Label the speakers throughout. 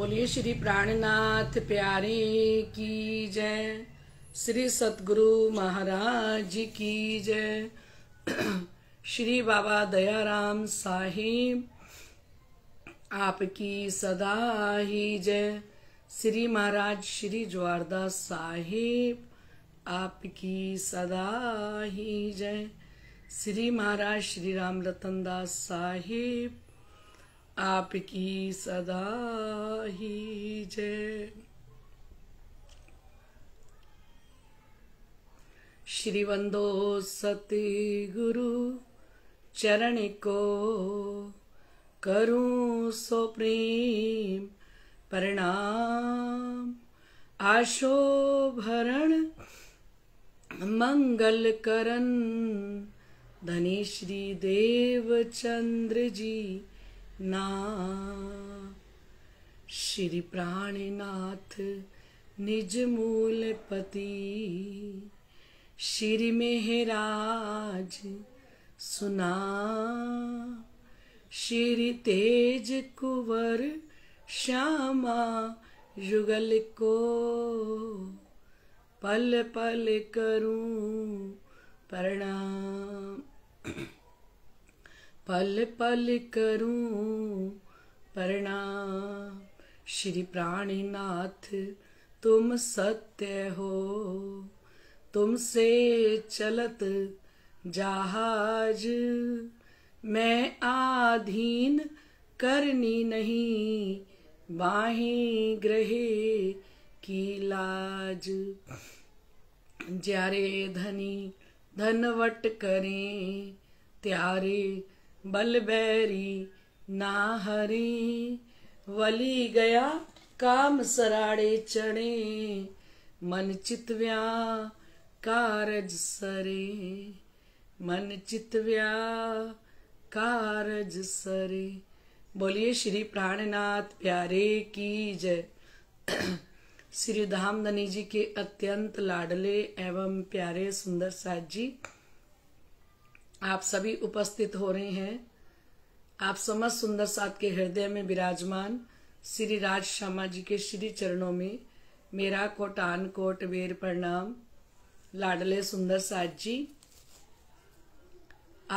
Speaker 1: बोलिए श्री प्राणनाथ प्यारे की जय श्री सतगुरु महाराज की जय श्री बाबा दयाराम साहिब आपकी सदा ही जय श्री महाराज श्री ज्वारदास साहिब आपकी सदा ही जय श्री महाराज श्री राम रतन दास साहिब आपकी सदा ही जय श्रीवंदो सति गुरु चरण को करूं सो प्रेम प्रणाम आशोभरण मंगल करण धनी श्री देव चंद्र जी ना श्री प्राणनाथ निज मूल पति श्री मेहराज सुना श्री तेज कुंवर श्यामा युगल को पल पल करूं प्रणाम पल पल करूं प्रणाम श्री प्राणीनाथ तुम सत्य हो तुमसे चलत जहाज मैं आधीन करनी नहीं बाहीं ग्रहे की लाज जारे धनी धनवट करें त्यारे बलबैरी ना हरी वली गया काम सराड़े चढ़े मन चितव्या कारज सरे मन चितव्या कारज सरे बोलिए श्री प्राणनाथ प्यारे की जय श्री धाम धनी जी के अत्यंत लाडले एवं प्यारे सुंदर साथ जी आप सभी उपस्थित हो रहे हैं आप समस्त सुंदर साथ के हृदय में विराजमान श्री राज श्यामा जी के श्री चरणों में मेरा कोटान कोट वेर प्रणाम लाडले सुंदर साथ जी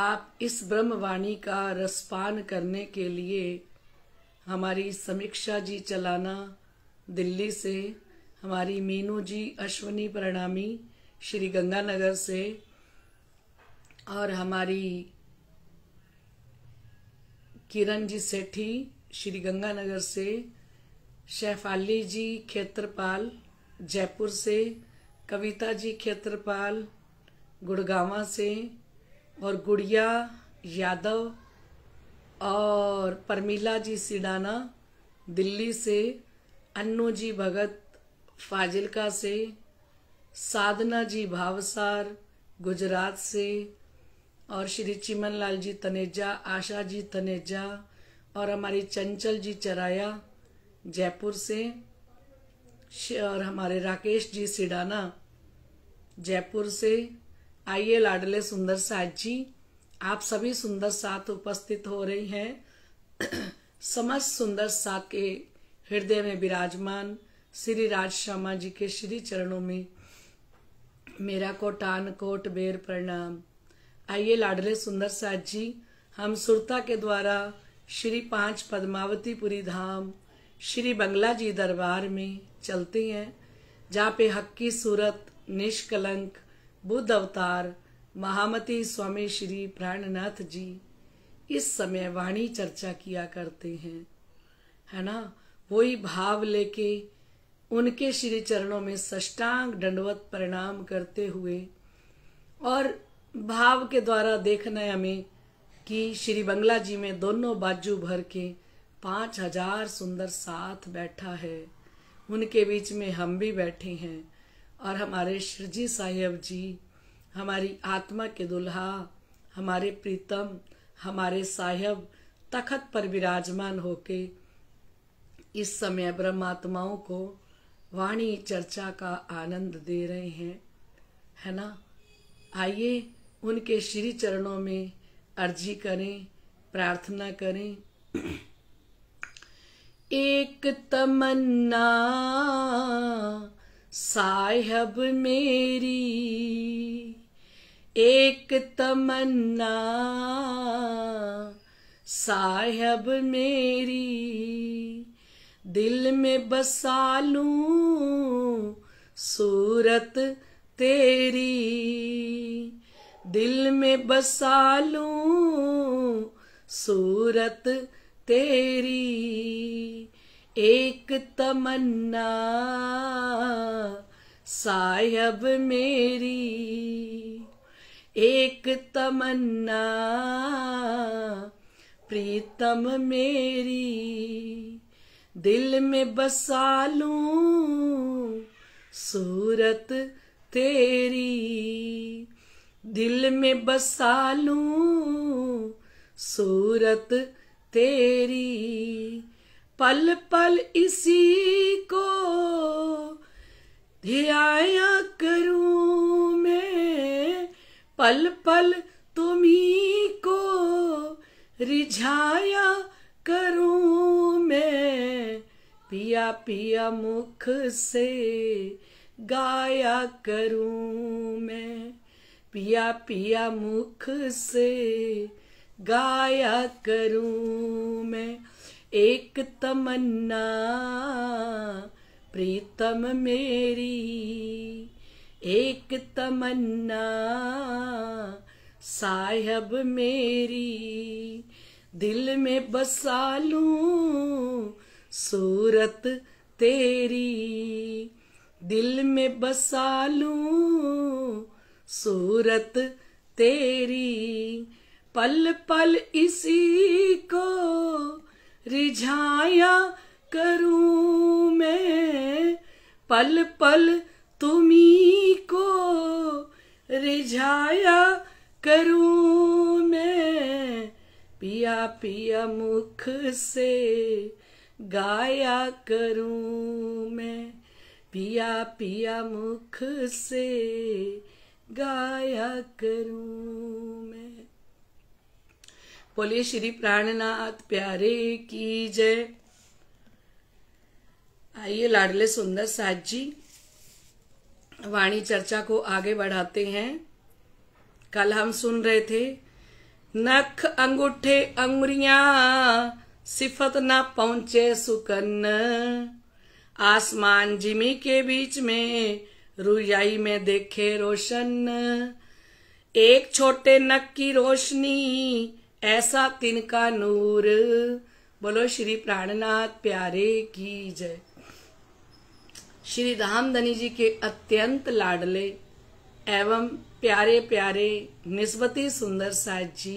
Speaker 1: आप इस ब्रह्मवाणी का रसपान करने के लिए हमारी समीक्षा जी चलाना दिल्ली से हमारी मीनू जी अश्वनी प्रणामी श्री गंगानगर से और हमारी किरण जी सेठी श्री गंगानगर से शेफ अली जी खेत्रपाल जयपुर से कविता जी खेत्रपाल गुड़गावा से और गुड़िया यादव और परमीला जी सिडाना दिल्ली से अन्नू जी भगत फाजिलका से साधना जी भावसार गुजरात से और श्री चिमन लाल जी तनेजा आशा जी तनेजा और हमारी चंचल जी चराया जयपुर से और हमारे राकेश जी सिडाना जयपुर से आइए लाडले सुंदर साज जी आप सभी सुंदर साथ उपस्थित हो रही हैं समस्त सुंदर साथ के हृदय में विराजमान श्री राज श्यामा जी के श्री चरणों में मेरा कोटान कोट बेर प्रणाम आइए लाडले सुंदर साथ जी हम सुरता के द्वारा श्री पांच पद्मावतीपुरी धाम श्री बंगला जी दरबार में चलते हैं जहाँ पे हक्की सूरत निष्कलंक बुद्ध अवतार महामती स्वामी श्री प्राणनाथ जी इस समय वाणी चर्चा किया करते हैं है ना वही भाव लेके उनके श्री चरणों में सष्टांग दंडवत प्रणाम करते हुए और भाव के द्वारा देखना है हमें कि श्री बंगला जी में दोनों बाजू भर के पांच हजार सुंदर साथ बैठा है उनके बीच में हम भी बैठे हैं और हमारे श्रीजी साहेब जी हमारी आत्मा के दुल्हा हमारे प्रीतम हमारे साहेब तखत पर विराजमान होके इस समय ब्रह्मात्माओं को वाणी चर्चा का आनंद दे रहे हैं है ना आइए उनके श्री चरणों में अर्जी करें प्रार्थना करें एक तमन्ना साहब मेरी एक तमन्ना साहब मेरी दिल में बसा लूं सूरत तेरी दिल में बसा लूं सूरत तेरी एक तमन्ना साहब मेरी एक तमन्ना प्रीतम मेरी दिल में बसा लूं सूरत तेरी दिल में बसा लू सूरत तेरी पल पल इसी को ध्याया करूं मैं पल पल तुम्ही को रिझाया करूं मैं पिया पिया मुख से गाया करूं मैं पिया पिया मुख से गाया करूं मैं एक तमन्ना प्रीतम मेरी एक तमन्ना साहब मेरी दिल में बसा लूं सूरत तेरी दिल में बसा लूं सूरत तेरी पल पल इसी को रिझाया करूं मैं पल पल तुम्ही को रिझाया करूं मैं पिया पिया मुख से गाया करूं मैं पिया पिया मुख से गाया करूं मैं बोलिए श्री प्राणनाथ प्यारे की जय आइए लाडले सुंदर साथ जी वाणी चर्चा को आगे बढ़ाते हैं कल हम सुन रहे थे नख अंगूठे अंगुरिया सिफत ना पहुंचे सुकन्न आसमान जिमी के बीच में रुयाई में देखे रोशन एक छोटे नक की रोशनी ऐसा तिनका नूर बोलो श्री प्राणनाथ प्यारे की जय श्री धाम धनी जी के अत्यंत लाडले एवं प्यारे प्यारे निस्बती सुंदर साज जी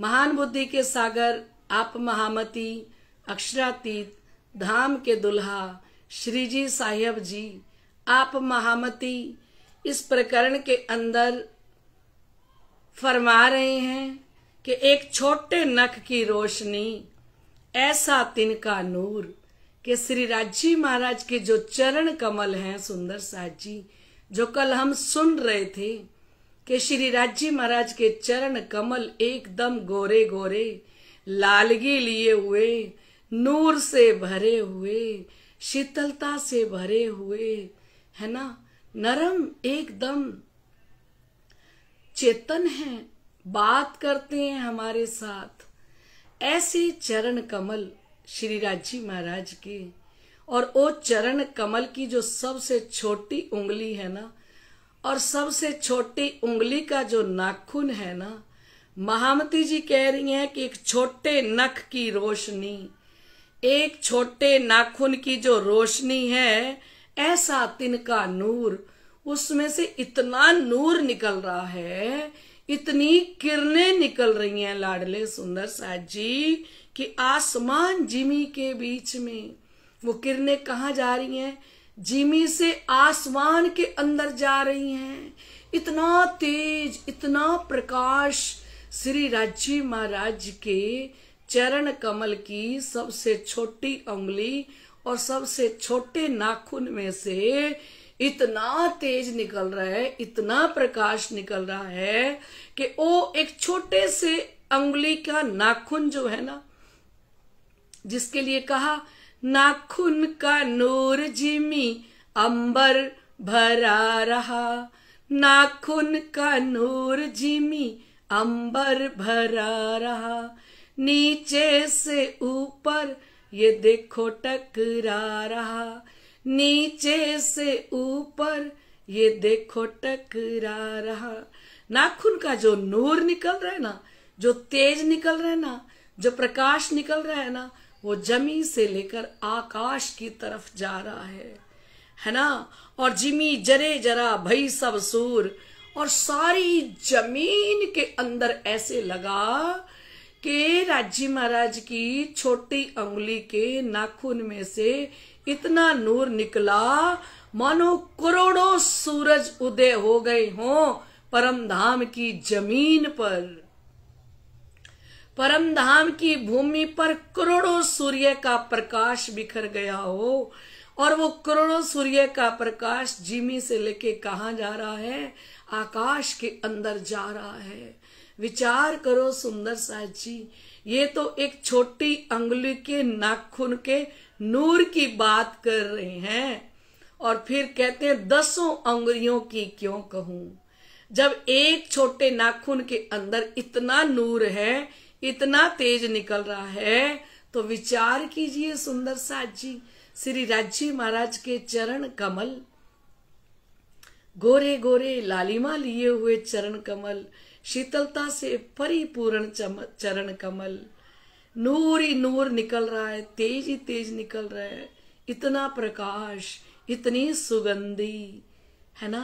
Speaker 1: महान बुद्धि के सागर आप महामती अक्षरातीत धाम के दुल्हा श्रीजी साहेब जी आप महामती इस प्रकरण के अंदर फरमा रहे हैं कि एक छोटे नख की रोशनी ऐसा तिनका नूर कि श्री राजी महाराज के जो चरण कमल हैं सुंदर साहब जी जो कल हम सुन रहे थे कि श्री राजी महाराज के चरण कमल एकदम गोरे गोरे लालगी लिए हुए नूर से भरे हुए शीतलता से भरे हुए है ना नरम एकदम चेतन है बात करते हैं हमारे साथ ऐसे चरण कमल श्री राजी महाराज के और वो चरण कमल की जो सबसे छोटी उंगली है ना और सबसे छोटी उंगली का जो नाखून है ना महामती जी कह रही हैं कि एक छोटे नख की रोशनी एक छोटे नाखून की जो रोशनी है ऐसा तिनका नूर उसमें से इतना नूर निकल रहा है इतनी किरणें निकल रही हैं लाडले सुंदर साहब जी कि आसमान जिमी के बीच में वो किरणें कहा जा रही हैं जिमी से आसमान के अंदर जा रही हैं इतना तेज इतना प्रकाश श्री राजी महाराज के चरण कमल की सबसे छोटी उंगली और सबसे छोटे नाखून में से इतना तेज निकल रहा है इतना प्रकाश निकल रहा है कि वो एक छोटे से अंगुली का नाखून जो है ना जिसके लिए कहा नाखून का नूर जिमी अंबर भरा रहा नाखून का नूर जिमी अंबर भरा रहा नीचे से ऊपर ये देखो टकरा रहा नीचे से ऊपर ये देखो टकरा रहा नाखून का जो नूर निकल रहा है ना जो तेज निकल रहा है ना जो प्रकाश निकल रहा है ना वो जमी से लेकर आकाश की तरफ जा रहा है है ना और जिमी जरे जरा भई सब सूर और सारी जमीन के अंदर ऐसे लगा के राजी महाराज की छोटी उंगली के नाखून में से इतना नूर निकला मानो करोड़ों सूरज उदय हो गए हो परम धाम की जमीन पर परम धाम की भूमि पर करोड़ों सूर्य का प्रकाश बिखर गया हो और वो करोड़ों सूर्य का प्रकाश जिमी से लेके कहा जा रहा है आकाश के अंदर जा रहा है विचार करो सुंदर साहब जी ये तो एक छोटी अंगुली के नाखून के नूर की बात कर रहे हैं और फिर कहते हैं दसों अंगुलियों की क्यों कहूं जब एक छोटे नाखून के अंदर इतना नूर है इतना तेज निकल रहा है तो विचार कीजिए सुंदर साहब जी श्री राजी महाराज के चरण कमल गोरे गोरे लालिमा लिए हुए चरण कमल शीतलता से परिपूर्ण चरण कमल नूर ही नूर निकल रहा है तेज ही तेज निकल रहा है इतना प्रकाश इतनी सुगंधी है ना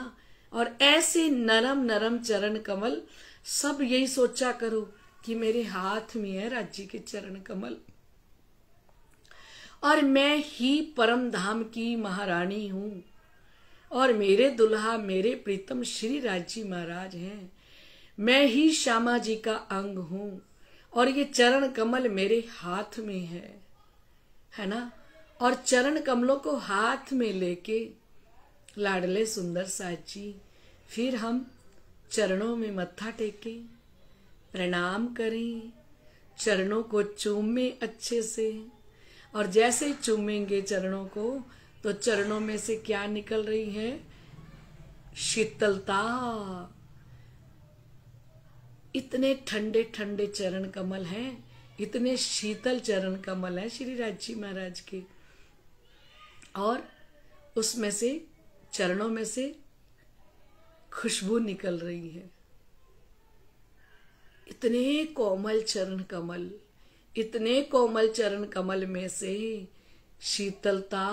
Speaker 1: और ऐसे नरम नरम चरण कमल सब यही सोचा करो कि मेरे हाथ में है राज्य के चरण कमल और मैं ही परम धाम की महारानी हूं और मेरे दुल्हा मेरे प्रीतम श्री राजी महाराज हैं मैं ही श्यामा जी का अंग हूं और ये चरण कमल मेरे हाथ में है है ना और चरण कमलों को हाथ में लेके लाडले सुंदर साची फिर हम चरणों में मत्था टेके प्रणाम करें चरणों को चूमे अच्छे से और जैसे चूमेंगे चरणों को तो चरणों में से क्या निकल रही है शीतलता इतने ठंडे ठंडे चरण कमल हैं इतने शीतल चरण कमल हैं श्री राजी महाराज के और उसमें से चरणों में से खुशबू निकल रही है इतने कोमल चरण कमल इतने कोमल चरण कमल में से शीतलता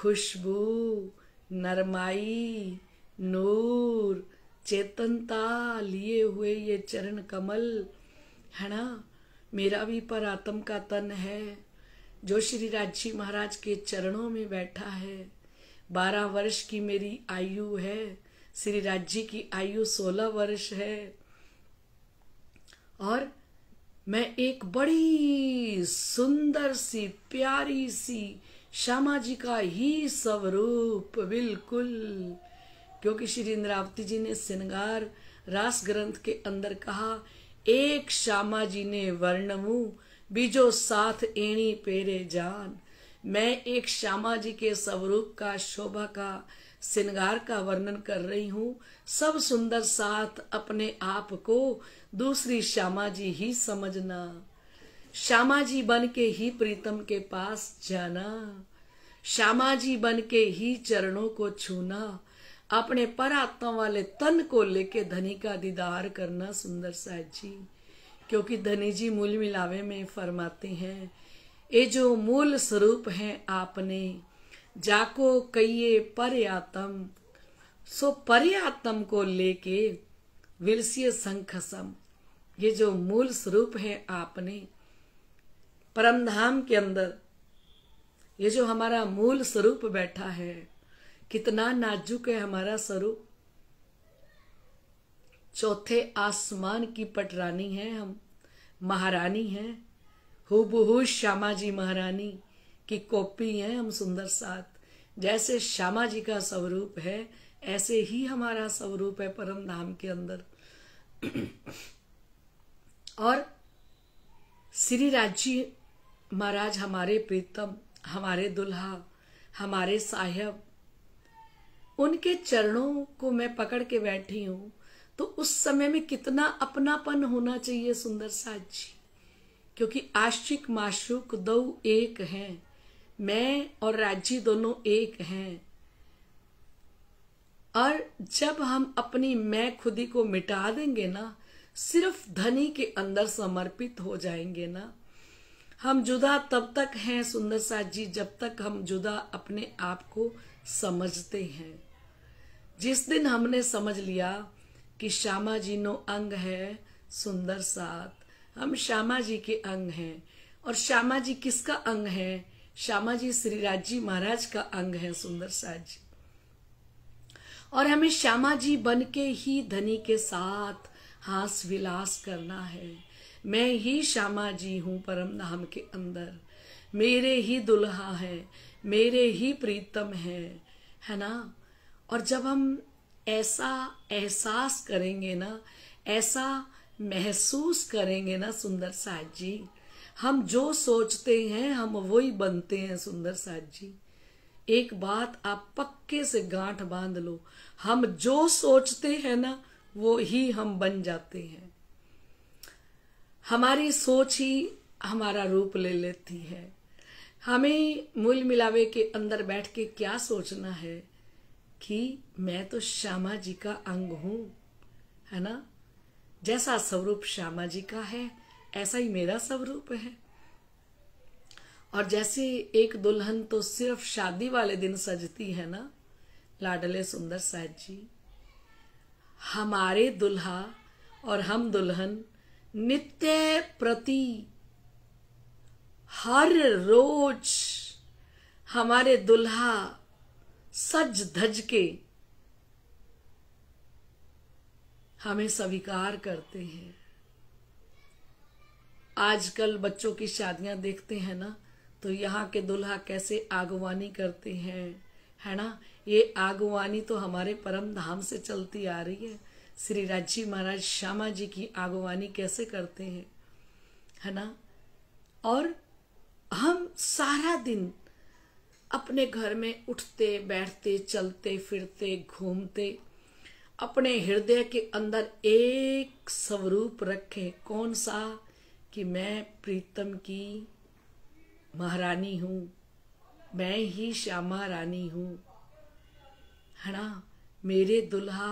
Speaker 1: खुशबू नरमाई नूर चेतनता लिए हुए ये चरण कमल है ना मेरा भी पर आत्म का तन है जो श्री राजी महाराज के चरणों में बैठा है बारह वर्ष की मेरी आयु है श्री राजी की आयु सोलह वर्ष है और मैं एक बड़ी सुंदर सी प्यारी सी श्यामा जी का ही स्वरूप बिल्कुल क्योंकि श्री इंद्रावती जी ने श्रृंगार रास ग्रंथ के अंदर कहा एक श्यामा जी ने वर्णमु बीजो साथ एणी पेरे जान मैं एक श्यामा जी के स्वरूप का शोभा का श्रृंगार का वर्णन कर रही हूँ सब सुंदर साथ अपने आप को दूसरी श्यामा जी ही समझना श्यामा जी बन के ही प्रीतम के पास जाना श्यामा जी बन के ही चरणों को छूना अपने पर आत्मा वाले तन को लेके धनी का दीदार करना सुंदर साहब जी क्योंकि धनी जी मूल मिलावे में फरमाते हैं ये जो मूल स्वरूप है आपने जाको कहिए पर आत्म सो पर आत्म को लेके विलसीय संखसम ये जो मूल स्वरूप है आपने परमधाम के अंदर ये जो हमारा मूल स्वरूप बैठा है कितना नाजुक है हमारा स्वरूप चौथे आसमान की पटरानी है हम महारानी है हूबहू श्यामा जी महारानी की कॉपी है हम सुंदर साथ जैसे श्यामा जी का स्वरूप है ऐसे ही हमारा स्वरूप है परम धाम के अंदर और श्री राजी महाराज हमारे प्रीतम हमारे दुल्हा हमारे साहेब उनके चरणों को मैं पकड़ के बैठी हूं तो उस समय में कितना अपनापन होना चाहिए सुंदर साज जी क्योंकि आशिक माशुक दो एक हैं मैं और राजी दोनों एक हैं और जब हम अपनी मैं खुदी को मिटा देंगे ना सिर्फ धनी के अंदर समर्पित हो जाएंगे ना हम जुदा तब तक हैं सुंदर साज जी जब तक हम जुदा अपने आप को समझते हैं जिस दिन हमने समझ लिया कि श्यामा जी नो अंग है सुंदर साथ हम श्यामा जी के अंग हैं और श्यामा जी किसका अंग है श्यामा जी श्रीराज जी महाराज का अंग है सुंदर साथ जी और हमें श्यामा जी बन के ही धनी के साथ हास विलास करना है मैं ही श्यामा जी हूँ परम धाम के अंदर मेरे ही दुल्हा है मेरे ही प्रीतम है है ना और जब हम ऐसा एहसास करेंगे ना ऐसा महसूस करेंगे ना सुंदर साहद जी हम जो सोचते हैं हम वही बनते हैं सुंदर साहद जी एक बात आप पक्के से गांठ बांध लो हम जो सोचते हैं ना वो ही हम बन जाते हैं हमारी सोच ही हमारा रूप ले लेती है हमें मूल मिलावे के अंदर बैठ के क्या सोचना है कि मैं तो श्यामा जी का अंग हूं है ना जैसा स्वरूप श्यामा जी का है ऐसा ही मेरा स्वरूप है और जैसे एक दुल्हन तो सिर्फ शादी वाले दिन सजती है ना लाडले सुंदर साहब जी हमारे दुल्हा और हम दुल्हन नित्य प्रति हर रोज हमारे दुल्हा सज धज के हमें स्वीकार करते हैं आजकल बच्चों की शादियां देखते हैं ना तो यहाँ के दुल्हा कैसे आगवानी करते हैं है ना ये आगवानी तो हमारे परम धाम से चलती आ रही है श्री राजी महाराज श्यामा जी की आगवानी कैसे करते हैं है ना और हम सारा दिन अपने घर में उठते बैठते चलते फिरते घूमते अपने हृदय के अंदर एक स्वरूप रखे कौन सा कि मैं प्रीतम की महारानी हूँ मैं ही श्यामा रानी हूँ है ना मेरे दुल्हा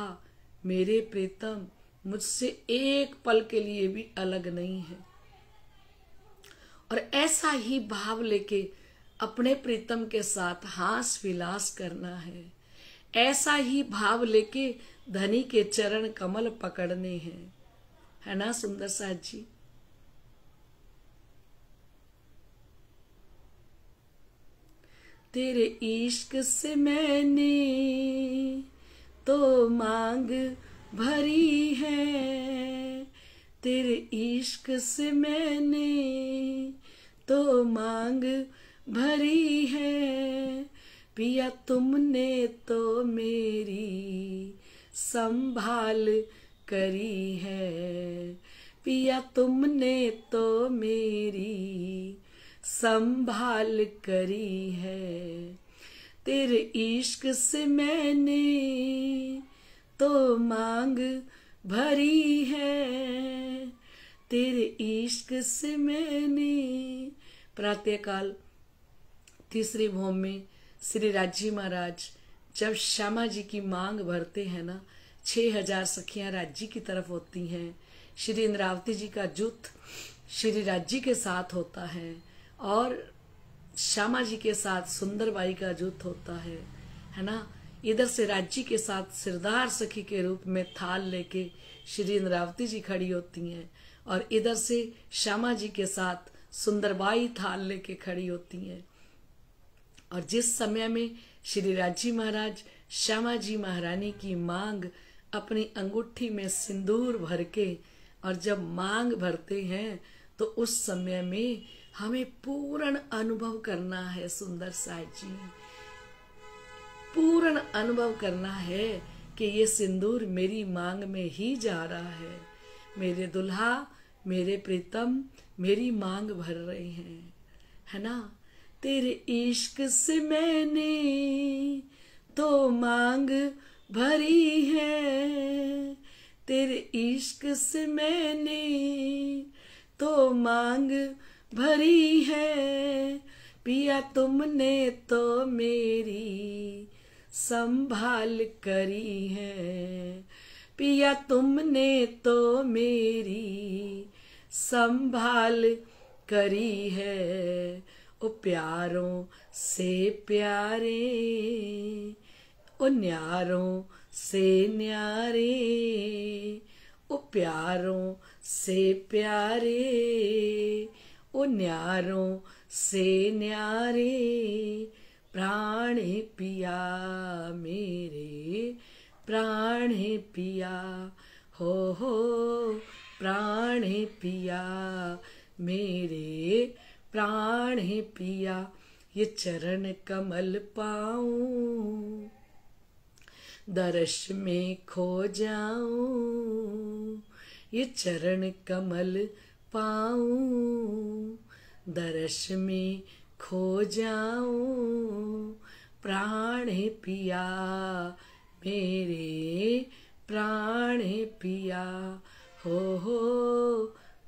Speaker 1: मेरे प्रीतम मुझसे एक पल के लिए भी अलग नहीं है और ऐसा ही भाव लेके अपने प्रीतम के साथ हास विलास करना है ऐसा ही भाव लेके धनी के चरण कमल पकड़ने हैं है ना सुंदर साहद जी तेरे इश्क से मैंने तो मांग भरी है तेरे इश्क से मैंने तो मांग भरी है पिया तुमने तो मेरी संभाल करी है पिया तुमने तो मेरी संभाल करी है तेरे इश्क से मैंने तो मांग भरी है तेरे इश्क से मैंने प्रातः काल तीसरी भूमि श्री राजी महाराज जब श्यामा जी की मांग भरते हैं ना छः हजार सखियाँ राज्य की तरफ होती हैं श्री इंद्रावती जी का जुत श्री राज्य के साथ होता है और श्यामा जी के साथ सुंदरबाई का जुथ होता है है ना इधर से राज्य के साथ सिरदार सखी के रूप में थाल लेके श्री इंद्रावती जी खड़ी होती हैं और इधर से श्यामा जी के साथ सुंदरबाई थाल लेके खड़ी होती हैं और जिस समय में श्री राजी महाराज श्यामा जी महारानी की मांग अपनी अंगूठी में सिंदूर भर के और जब मांग भरते हैं तो उस समय में हमें पूर्ण अनुभव करना है सुंदर साई जी पूर्ण अनुभव करना है कि ये सिंदूर मेरी मांग में ही जा रहा है मेरे दुल्हा मेरे प्रीतम मेरी मांग भर रहे हैं है ना तेरे इश्क से मैंने तो मांग भरी है तेरे इश्क से मैंने तो मांग भरी है पिया तुमने तो मेरी संभाल करी है पिया तुमने तो मेरी संभाल करी है ओ प्यारों से प्यारे ओ न्यारों से न्यारे ओ प्यारों से प्यारे ओ न्यारों से न्यारे प्राण पिया मेरे प्राण पिया हो हो प्राण पिया मेरे प्राण है पिया ये चरण कमल पाऊं दर्श में खो जाऊं ये चरण कमल पाऊं दर्श में खो जाऊं प्राण पिया मेरे प्राण पिया हो हो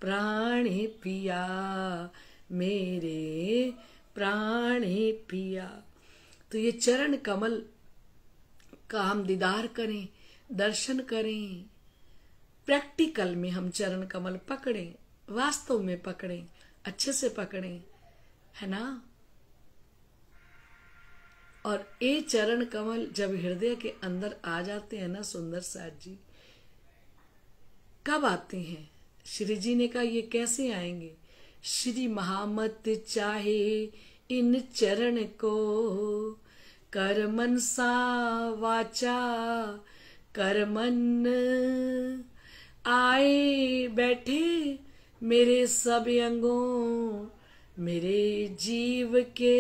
Speaker 1: प्राण पिया मेरे प्राण पिया तो ये चरण कमल का हम दीदार करें दर्शन करें प्रैक्टिकल में हम चरण कमल पकड़ें वास्तव में पकड़ें अच्छे से पकड़ें है ना और ये चरण कमल जब हृदय के अंदर आ जाते हैं ना सुंदर साथ जी कब आते हैं श्री जी ने कहा ये कैसे आएंगे श्री महामत चाहे इन चरण को कर मन सा वाचा कर मन आए बैठे मेरे सब अंगों मेरे जीव के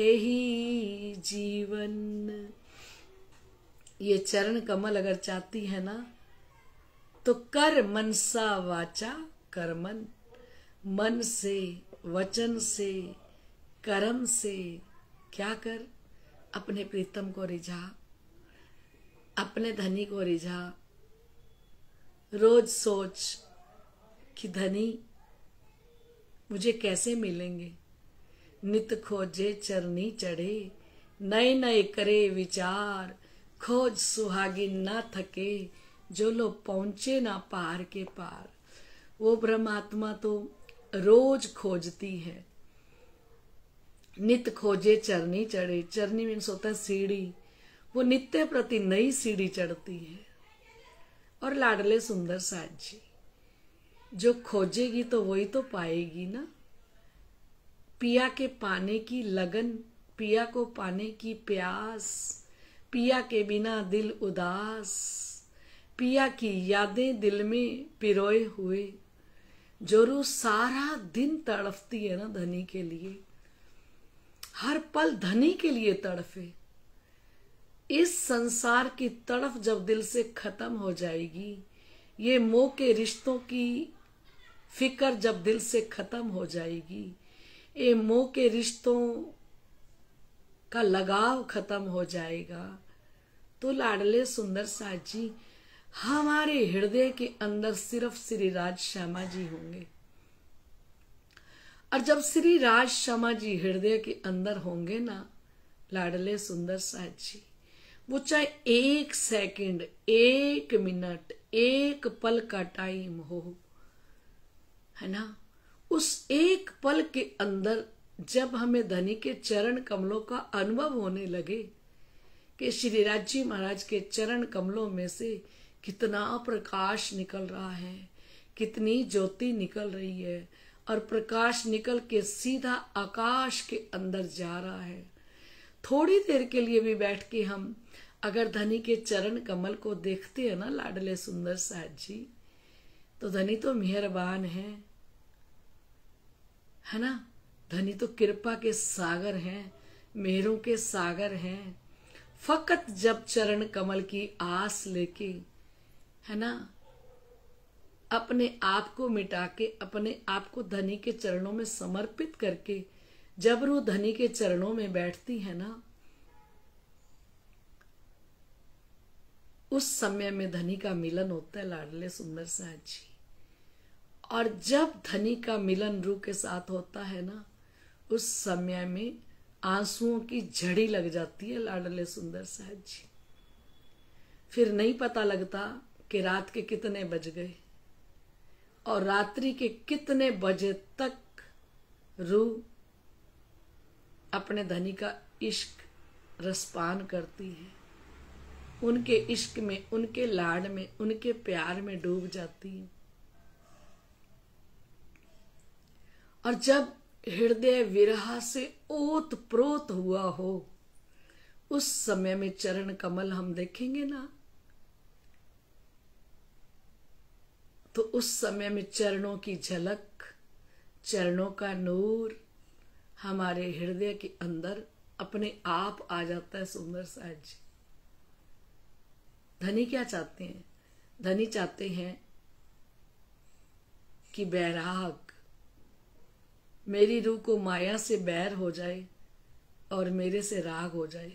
Speaker 1: यही जीवन ये चरण कमल अगर चाहती है ना तो कर मनसा वाचा कर्मन मन से वचन से कर्म से क्या कर अपने प्रीतम को रिझा अपने धनी को रिझा रोज सोच कि धनी मुझे कैसे मिलेंगे नित खोजे चरनी चढ़े नए नए करे विचार खोज सुहागी ना थके जो लोग पहुंचे ना पार के पार वो ब्रह्मात्मा तो रोज खोजती है नित खोजे चरनी चढ़े चरनी मीन्स होता है सीढ़ी वो नित्य प्रति नई सीढ़ी चढ़ती है और लाडले सुंदर साथ जी जो खोजेगी तो वही तो पाएगी ना पिया के पाने की लगन पिया को पाने की प्यास पिया के बिना दिल उदास पिया की यादें दिल में पिरोए हुए जोरू सारा दिन तड़फती है ना धनी के लिए हर पल धनी के लिए तड़फे इस संसार की तड़फ जब दिल से खत्म हो जाएगी ये मोह के रिश्तों की फिकर जब दिल से खत्म हो जाएगी ये मोह के रिश्तों का लगाव खत्म हो जाएगा तो लाडले सुंदर साजी हमारे हृदय के अंदर सिर्फ श्री राज श्यामा जी होंगे और जब श्री राज श्यामा जी हृदय के अंदर होंगे ना लाडले सुंदर साहब जी वो चाहे एक सेकंड एक मिनट एक पल का टाइम हो है ना उस एक पल के अंदर जब हमें धनी के चरण कमलों का अनुभव होने लगे कि श्री राज जी महाराज के चरण कमलों में से कितना प्रकाश निकल रहा है कितनी ज्योति निकल रही है और प्रकाश निकल के सीधा आकाश के अंदर जा रहा है थोड़ी देर के लिए भी बैठ के हम अगर धनी के चरण कमल को देखते हैं ना लाडले सुंदर साहब जी तो धनी तो मेहरबान है है ना धनी तो कृपा के सागर हैं मेहरों के सागर हैं फकत जब चरण कमल की आस लेके है ना अपने आप को मिटा के अपने आप को धनी के चरणों में समर्पित करके जब रू धनी के चरणों में बैठती है ना उस समय में धनी का मिलन होता है लाडले सुंदर साहब जी और जब धनी का मिलन रू के साथ होता है ना उस समय में आंसुओं की झड़ी लग जाती है लाडले सुंदर साहब जी फिर नहीं पता लगता कि रात के कितने बज गए और रात्रि के कितने बजे तक रू अपने धनी का इश्क रसपान करती है उनके इश्क में उनके लाड में उनके प्यार में डूब जाती है और जब हृदय विरह से ओत प्रोत हुआ हो उस समय में चरण कमल हम देखेंगे ना तो उस समय में चरणों की झलक चरणों का नूर हमारे हृदय के अंदर अपने आप आ जाता है सुंदर साहब जी धनी क्या चाहते हैं धनी चाहते हैं कि बैराग मेरी रूह को माया से बैर हो जाए और मेरे से राग हो जाए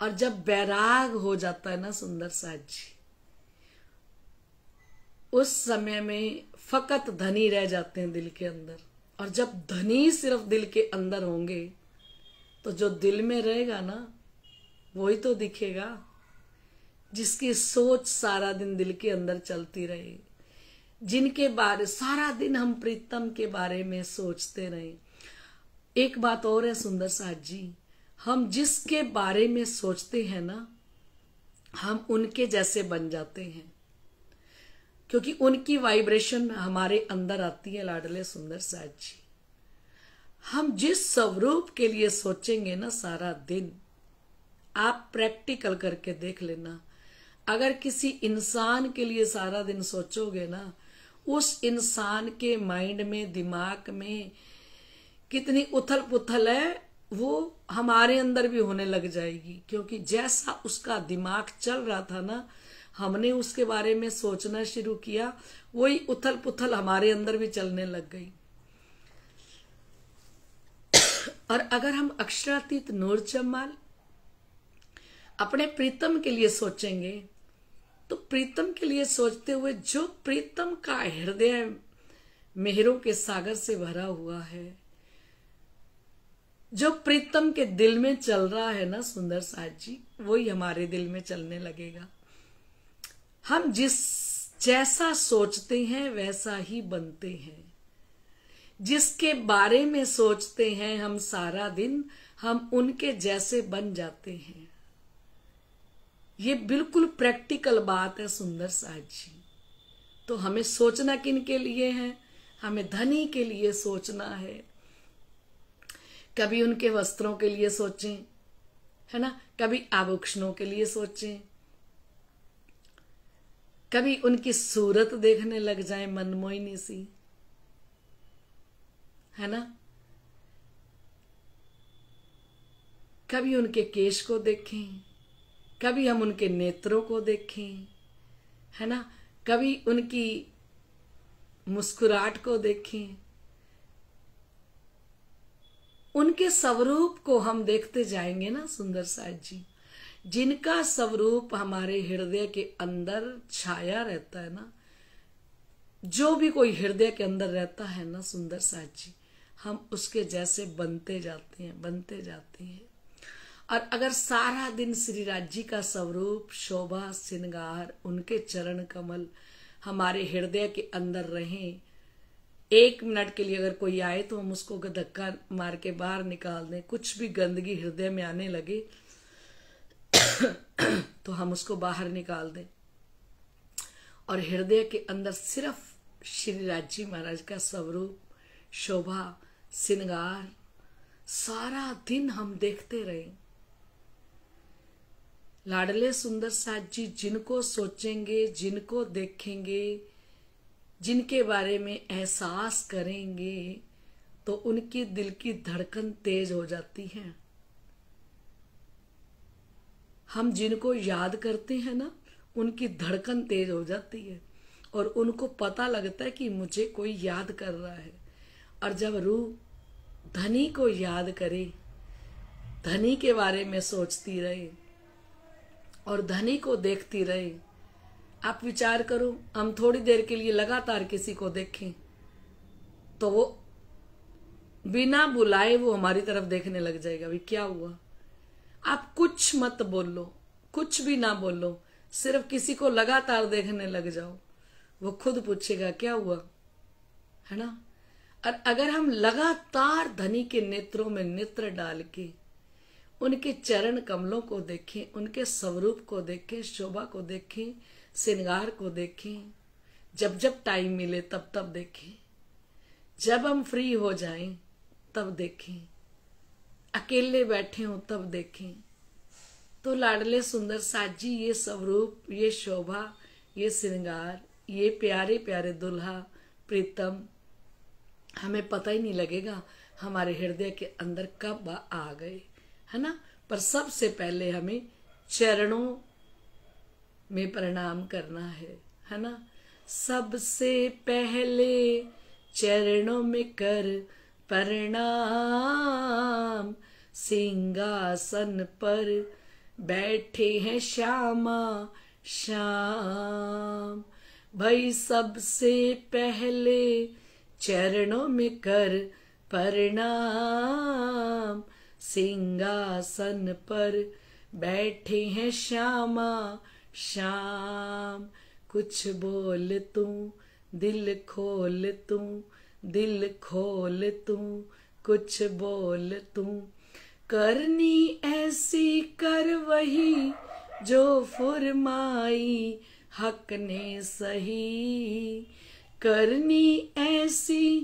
Speaker 1: और जब बैराग हो जाता है ना सुंदर साहब जी उस समय में फकत धनी रह जाते हैं दिल के अंदर और जब धनी सिर्फ दिल के अंदर होंगे तो जो दिल में रहेगा ना वही तो दिखेगा जिसकी सोच सारा दिन दिल के अंदर चलती रहे जिनके बारे सारा दिन हम प्रीतम के बारे में सोचते रहे एक बात और है सुंदर साहद जी हम जिसके बारे में सोचते हैं ना हम उनके जैसे बन जाते हैं क्योंकि उनकी वाइब्रेशन हमारे अंदर आती है लाडले सुंदर साहद जी हम जिस स्वरूप के लिए सोचेंगे ना सारा दिन आप प्रैक्टिकल करके देख लेना अगर किसी इंसान के लिए सारा दिन सोचोगे ना उस इंसान के माइंड में दिमाग में कितनी उथल पुथल है वो हमारे अंदर भी होने लग जाएगी क्योंकि जैसा उसका दिमाग चल रहा था ना हमने उसके बारे में सोचना शुरू किया वही उथल पुथल हमारे अंदर भी चलने लग गई और अगर हम अक्षरातीत नूर चम्माल अपने प्रीतम के लिए सोचेंगे तो प्रीतम के लिए सोचते हुए जो प्रीतम का हृदय मेहरों के सागर से भरा हुआ है जो प्रीतम के दिल में चल रहा है ना सुंदर साहब जी वही हमारे दिल में चलने लगेगा हम जिस जैसा सोचते हैं वैसा ही बनते हैं जिसके बारे में सोचते हैं हम सारा दिन हम उनके जैसे बन जाते हैं ये बिल्कुल प्रैक्टिकल बात है सुंदर साज जी तो हमें सोचना किन के लिए है हमें धनी के लिए सोचना है कभी उनके वस्त्रों के लिए सोचें है ना कभी आभूषणों के लिए सोचें कभी उनकी सूरत देखने लग जाए मनमोहिनी सी है ना कभी उनके केश को देखें कभी हम उनके नेत्रों को देखें है ना कभी उनकी मुस्कुराहट को देखें उनके स्वरूप को हम देखते जाएंगे ना सुंदर साहब जी जिनका स्वरूप हमारे हृदय के अंदर छाया रहता है ना जो भी कोई हृदय के अंदर रहता है ना सुंदर साची हम उसके जैसे बनते जाते हैं बनते जाते हैं और अगर सारा दिन श्री जी का स्वरूप शोभा श्रृंगार उनके चरण कमल हमारे हृदय के अंदर रहें एक मिनट के लिए अगर कोई आए तो हम उसको धक्का मार के बाहर निकाल दें कुछ भी गंदगी हृदय में आने लगे तो हम उसको बाहर निकाल दें और हृदय के अंदर सिर्फ श्री राजी महाराज का स्वरूप शोभा सिंगार सारा दिन हम देखते रहे लाडले सुंदर साथ जी जिनको सोचेंगे जिनको देखेंगे जिनके बारे में एहसास करेंगे तो उनकी दिल की धड़कन तेज हो जाती है हम जिनको याद करते हैं ना उनकी धड़कन तेज हो जाती है और उनको पता लगता है कि मुझे कोई याद कर रहा है और जब रूह धनी को याद करे धनी के बारे में सोचती रहे और धनी को देखती रहे आप विचार करो हम थोड़ी देर के लिए लगातार किसी को देखें तो वो बिना बुलाए वो हमारी तरफ देखने लग जाएगा अभी क्या हुआ आप कुछ मत बोलो कुछ भी ना बोलो सिर्फ किसी को लगातार देखने लग जाओ वो खुद पूछेगा क्या हुआ है ना और अगर हम लगातार धनी के नेत्रों में नेत्र डाल के उनके चरण कमलों को देखें उनके स्वरूप को देखें शोभा को देखें श्रृंगार को देखें जब जब टाइम मिले तब तब देखें जब हम फ्री हो जाएं तब देखें अकेले बैठे हो तब देखें तो लाडले सुंदर साजी ये स्वरूप ये शोभा ये श्रृंगार ये प्यारे प्यारे दुल्हा प्रीतम हमें पता ही नहीं लगेगा हमारे हृदय के अंदर कब आ गए है ना पर सबसे पहले हमें चरणों में प्रणाम करना है है ना सबसे पहले चरणों में कर प्रणाम सिंहासन पर बैठे हैं श्यामा श्याम भाई सबसे पहले चरणों में कर प्रणाम सिंहासन पर बैठे हैं श्यामा श्याम कुछ बोल तू दिल खोल तू दिल खोल तू कुछ बोल तू करनी ऐसी कर वही जो फुरमाई हक ने सही करनी ऐसी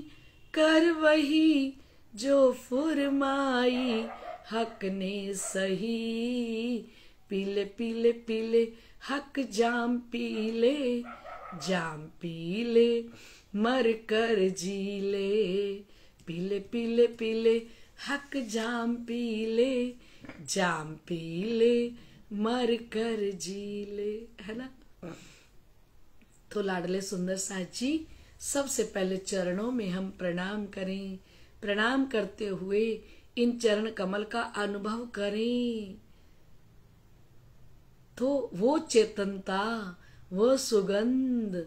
Speaker 1: कर वही जो फुरमाई हक ने सही पीले पीले पीले हक जाम पीले जाम पीले मर कर जी ले पीले पीले पीले हक जाम पीले जाम पीले मर कर जी ले है ना तो लाडले सुंदर साहब जी सबसे पहले चरणों में हम प्रणाम करें प्रणाम करते हुए इन चरण कमल का अनुभव करें तो वो चेतनता वो सुगंध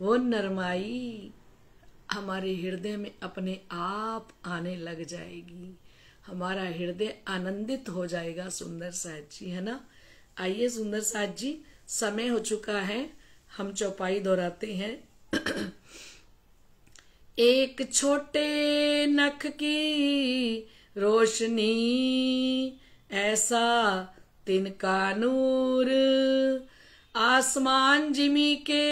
Speaker 1: वो नरमाई हमारे हृदय में अपने आप आने लग जाएगी हमारा हृदय आनंदित हो जाएगा सुंदर साहद जी है ना आइए सुंदर साहद जी समय हो चुका है हम चौपाई दोहराते हैं एक छोटे नख की रोशनी ऐसा तिनका नूर आसमान जिमी के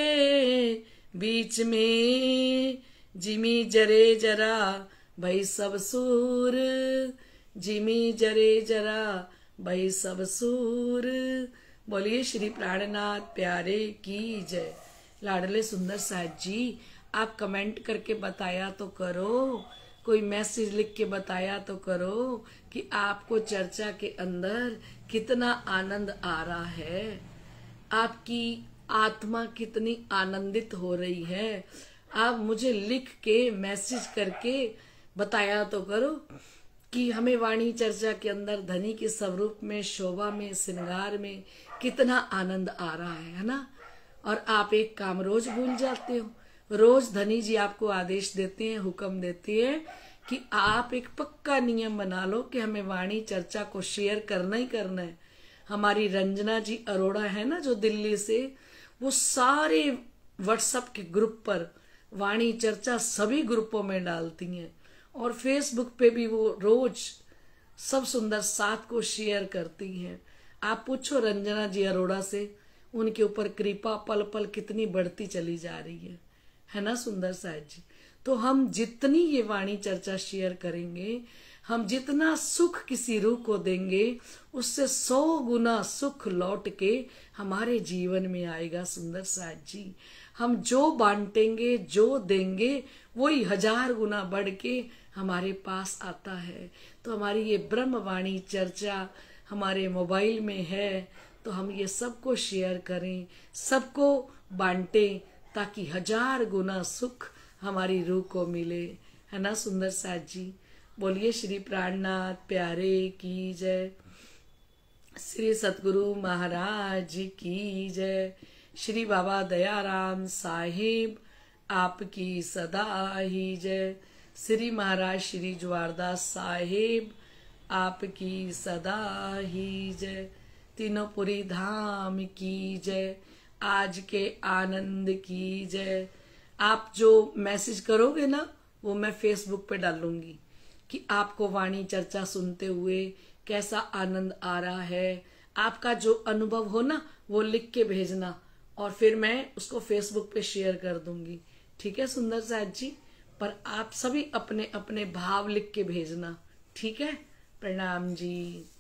Speaker 1: बीच में जिमी जरे जरा भाई सब सूर जिमी जरे जरा भाई सब सूर बोलिए श्री प्राणनाथ प्यारे की जय लाडले सुंदर साहब जी आप कमेंट करके बताया तो करो कोई मैसेज लिख के बताया तो करो कि आपको चर्चा के अंदर कितना आनंद आ रहा है आपकी आत्मा कितनी आनंदित हो रही है आप मुझे लिख के मैसेज करके बताया तो करो कि हमें वाणी चर्चा के अंदर धनी के स्वरूप में शोभा में श्रृंगार में कितना आनंद आ रहा है है ना और आप एक काम रोज भूल जाते हो रोज धनी जी आपको आदेश देते हैं हुक्म देते हैं कि आप एक पक्का नियम बना लो कि हमें वाणी चर्चा को शेयर करना ही करना है हमारी रंजना जी अरोड़ा है ना जो दिल्ली से वो सारे व्हाट्सएप के ग्रुप पर वाणी चर्चा सभी ग्रुपों में डालती हैं और फेसबुक पे भी वो रोज सब सुंदर साथ को शेयर करती हैं आप पूछो रंजना जी अरोड़ा से उनके ऊपर कृपा पल पल कितनी बढ़ती चली जा रही है है ना सुंदर साहब जी तो हम जितनी ये वाणी चर्चा शेयर करेंगे हम जितना सुख किसी रूह को देंगे उससे सौ गुना सुख लौट के हमारे जीवन में आएगा सुंदर साथ जी हम जो बांटेंगे जो देंगे वही हजार गुना बढ़ के हमारे पास आता है तो हमारी ये ब्रह्मवाणी चर्चा हमारे मोबाइल में है तो हम ये सबको शेयर करें सबको बांटें ताकि हजार गुना सुख हमारी रूह को मिले है ना सुंदर साथ जी बोलिए श्री प्राणनाथ प्यारे की जय श्री सतगुरु महाराज की जय श्री बाबा दयाराम साहेब आपकी सदा ही जय श्री महाराज श्री ज्वारदास साहेब आपकी सदा ही जय तीनों पुरी धाम की जय आज के आनंद की जय आप जो मैसेज करोगे ना वो मैं फेसबुक पे डालूंगी कि आपको वाणी चर्चा सुनते हुए कैसा आनंद आ रहा है आपका जो अनुभव हो ना वो लिख के भेजना और फिर मैं उसको फेसबुक पे शेयर कर दूंगी ठीक है सुंदर साहब जी पर आप सभी अपने अपने भाव लिख के भेजना ठीक है प्रणाम जी